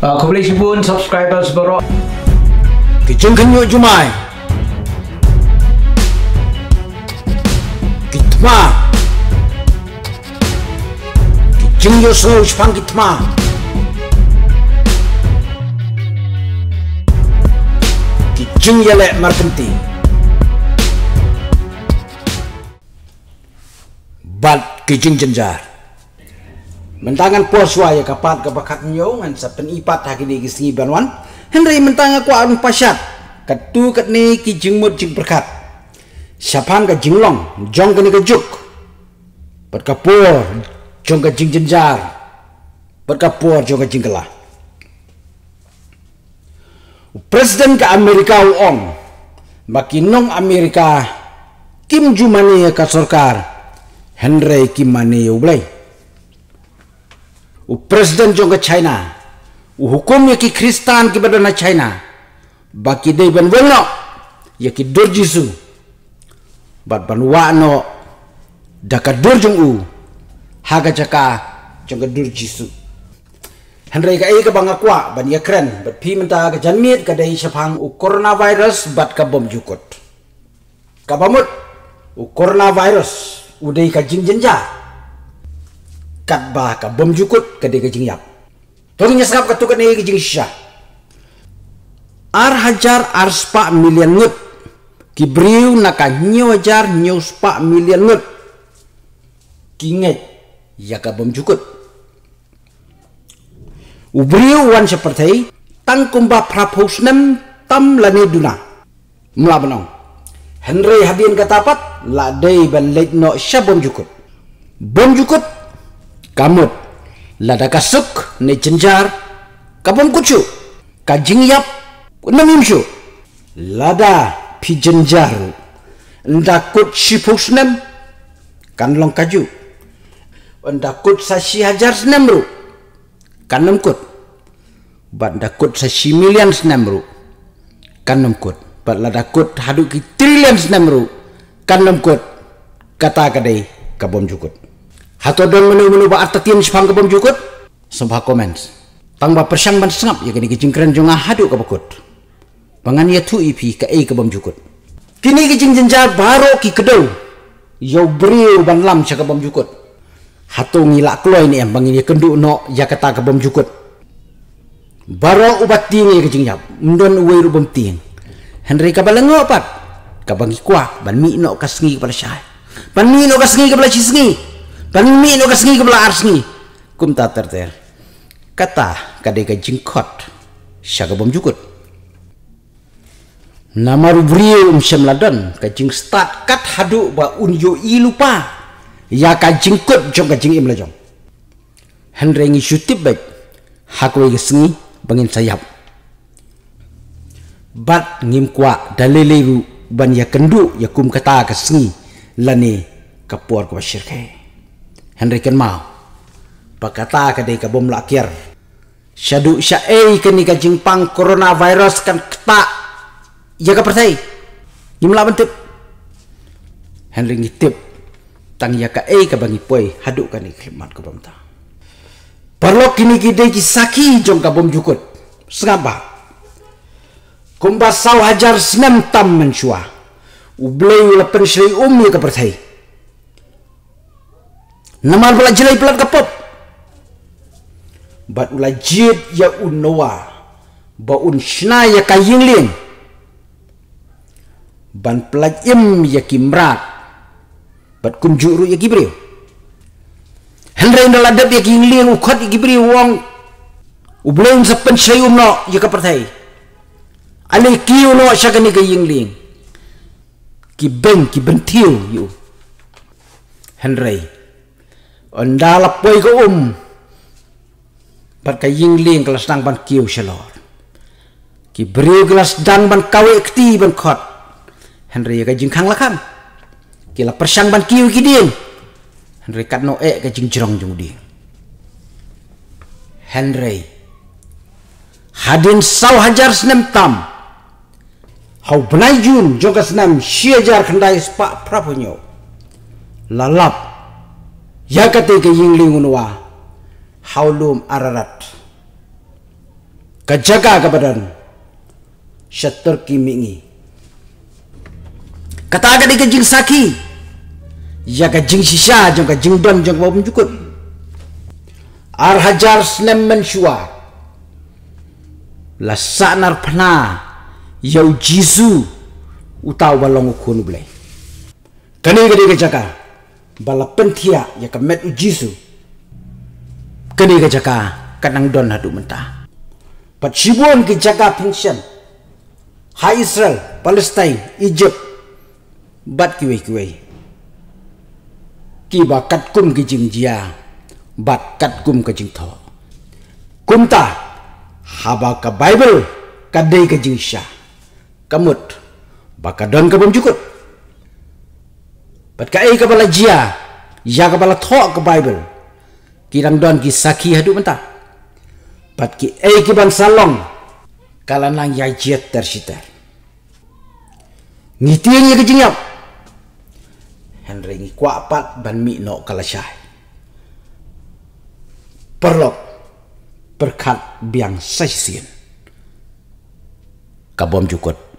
Uh, Aku boleh pun subscriber seberok. Kijung kenyuk jumai. Kitma. Kijung yo selalu sepang kitma. Kijung yale merkenti. Bat kijung jenjar. Mentangan poswa ya kapat kapakat nyongan sapen ipat hagi di gisi banwan. Henry mentanga ku arun pasyat. Katu kat ni ki jingmut jing berkat. Siapan ka jinglong, jong ka ni ka Berkapur, jong ka jing jenjar. Berkapur, jong ka jing kelah. Presiden ke Amerika uong. Makinong Amerika Kim Jumani ka sorkar. Henry Kimani ublay u presiden jonga China u hukum yaki Kristan ki na China baki dei ban wano yaki dorjisu bat ban wano daka jong u haga jaka jonga dorjisu Henry ka ai ka banga kwa ban kren bat pi menta ka janmit ka dei shapang u coronavirus bat ka bom jukot kabamut u coronavirus udai ka jenja kat ba ka bom jukut ka de gajing yap tong sap ka tukat ne gajing sya ar hajar ar spa milian ngut ki kibriu ka nyu hajar nyu spa milian ngut kinget ya ka bom jukut ubriu wan seperti tangkumba praposnem tam la ne duna mlabanong henry habien katapat la dei ban late no bom jukut bom jukut kamut lada kasuk ne jenjar kapon kucu kajing yap lada pi jenjar ndakut pusnem, kan long kaju ndakut sashi hajar snemru kan nemkut bat ndakut sashi milian senemru kan nemkut bat lada kut haduki trillion senemru kan nemkut kata kadai kabom jukut Hato don menu menu ba arta tiam sipang kebom jukut. Sumpah comments. Tang ba persyang ban sengap ya kini keren jonga hadu ke bekut. Bangan ya tu ipi ke ei kebom jukut. Kini kijing jenjar baro ki kedau. Yau beriu ban lam sya kebom jukut. Hato ngilak keluar ini yang bangin ya kenduk no ya kata kebom jukut. Baro ubat tingi kejeng jab. Mdon uwe rubom ting. Henry kabalengo pat. Kabangi kuak ban mi no kasngi kepada syah. Ban mi no kasngi Kani mi no kasngi ke arsni. Kum ta ter. Kata kadega jingkot. bom jukut. Nama rubriu um syamladon jing start kat hadu ba i lupa, Ya kajing jom jong jing imla jong. Henrengi syutip baik. Hakwe sengi bangin sayap. Bat ngim kwa daleleru ban ya ya kum kata kesengi lani kapuar kwa Henry ken mau. Pakata ka day kabom lakir. Syaduk sya ke ni ka jingpang coronavirus kan keta. Ya ka percaya. Nyimla bentip. Henry ngitip. Tang ya ka ei ka bangipoy. Haduk ni kelimat ka bamta. Parlo kini kide kisaki jong kabom jukut. Sengapa. Kumbasau hajar senem tam mensua. Ubleu lepen syri umi ka persai namal bala jilai pelat kapop bat ula jid ya unnoa ba un shna ya kayinglin ban pula im ya kimrat bat kunjuru ya kibri Henry ndala ladab ya kayinglin ukat ya kibri wong ublen sa pensay umno ya kapertai, ki kiu no shakani kayinglin ki ben ki bentiu yu Henry, anda lapoi ke um. Pakai ying ling kelas dang ban kiu selor. Ki bre kelas dang ban kawe ban khot. Henry ka jing khang lakam. Ki la persang ban kiu ki dien. Henry kat no e ka jing jrong jung di. Henry. Hadin sau hajar senem tam. Hau benai jun jogas nam siajar kandai spak prapunyo. Lalap yakate ke yinglingunwa haulum ararat kajaga kabadan syatur mingi kata ga de jing saki ya ga jing shisha jong ga jing dam jong bom cukup ar hajar snem menshua la sanar pna yau jisu utawa longu kunu blai kane ga de ga jaga bala pentia ya ka met u jisu kene ga jaka kanang don hadu menta pat sibuan ki jaka pension ha israel palestine egypt bat kiwe kiwe ki ba kat kum ki jing jia bat kat kum ka jing tho kum ta haba ka bible ka dei ka jing sha kamut baka don ka bom jukut Pat ka ei ka bala jia, ya ka bala ka Bible. Kirang don ki saki hadu menta. Pat ki ei ki ban salong. kala nang ya jet ter shiter. Ngitiang ya kejingyap. Henry ngi pat ban mi no kalasai. Perlok berkat biang sesien, Kabom jukut